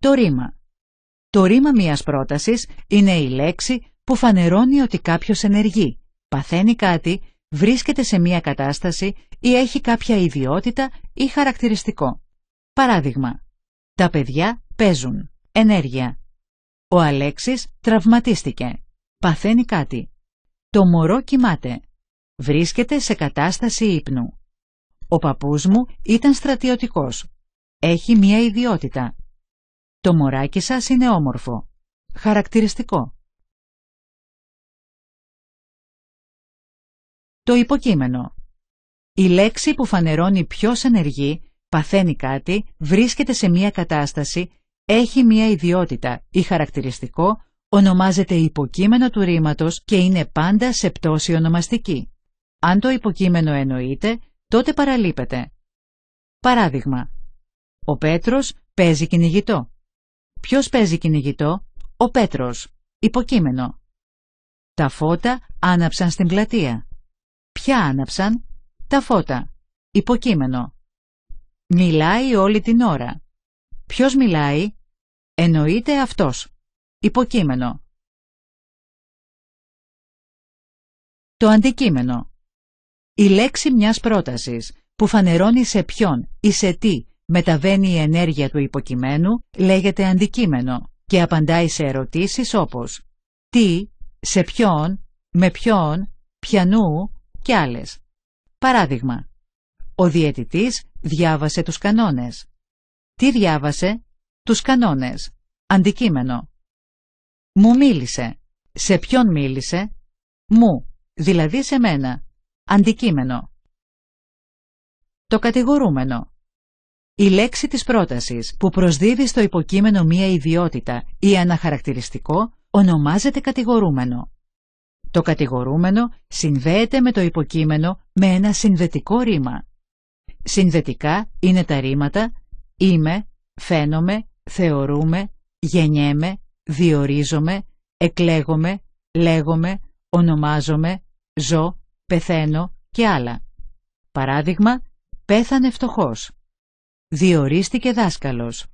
Το ρήμα. Το ρήμα μιας πρότασης είναι η λέξη που φανερώνει ότι κάποιος ενεργεί, παθαίνει κάτι, βρίσκεται σε μια κατάσταση ή έχει κάποια ιδιότητα ή χαρακτηριστικό. Παράδειγμα. Τα παιδιά παίζουν. Ενέργεια. Ο Αλέξης τραυματίστηκε. Παθαίνει κάτι. Το μωρό κοιμάται. Βρίσκεται σε κατάσταση ύπνου. Ο παππούς μου ήταν στρατιωτικός. Έχει μία ιδιότητα. Το μωράκι σας είναι όμορφο. Χαρακτηριστικό. Το υποκείμενο. Η λέξη που φανερώνει ποιος ενεργεί, παθαίνει κάτι, βρίσκεται σε μία κατάσταση, έχει μία ιδιότητα ή χαρακτηριστικό, ονομάζεται υποκείμενο του ρήματος και είναι πάντα σε πτώση ονομαστική. Αν το υποκείμενο εννοείται, τότε παραλείπεται. Παράδειγμα. Ο Πέτρος παίζει κυνηγητό. Ποιος παίζει κυνηγητό? Ο Πέτρος. Υποκείμενο. Τα φώτα άναψαν στην πλατεία. Ποια άναψαν? Τα φώτα. Υποκείμενο. Μιλάει όλη την ώρα. Ποιος μιλάει? Εννοείται αυτός. Υποκείμενο. Το αντικείμενο. Η λέξη μιας πρότασης που φανερώνει σε ποιον ή σε τι μεταβαίνει η ενέργεια του υποκειμένου, λέγεται αντικείμενο και απαντάει σε ερωτήσεις όπως «Τι», «Σε ποιον», «Με ποιον», «Πιανού» και άλλες. Παράδειγμα, ο διαιτητής διάβασε τους κανόνες. Τι διάβασε? Τους κανόνες. Αντικείμενο. Μου μίλησε. Σε ποιον μίλησε? Μου, δηλαδή σε μένα. Αντικείμενο. Το κατηγορούμενο. Η λέξη της πρότασης που προσδίδει στο υποκείμενο μία ιδιότητα ή ένα χαρακτηριστικό ονομάζεται κατηγορούμενο. Το κατηγορούμενο συνδέεται με το υποκείμενο με ένα συνδετικό ρήμα. Συνδετικά είναι τα ρήματα «είμαι», «φαίνομαι», «θεωρούμε», «γεννιέμαι», «διορίζομαι», «εκλέγομαι», «λέγομαι», «ονομάζομαι», «ζω», «πεθαίνω» και άλλα. Παράδειγμα, «πέθανε φτωχός». Διορίστηκε δάσκαλος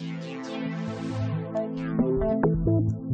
Thank you.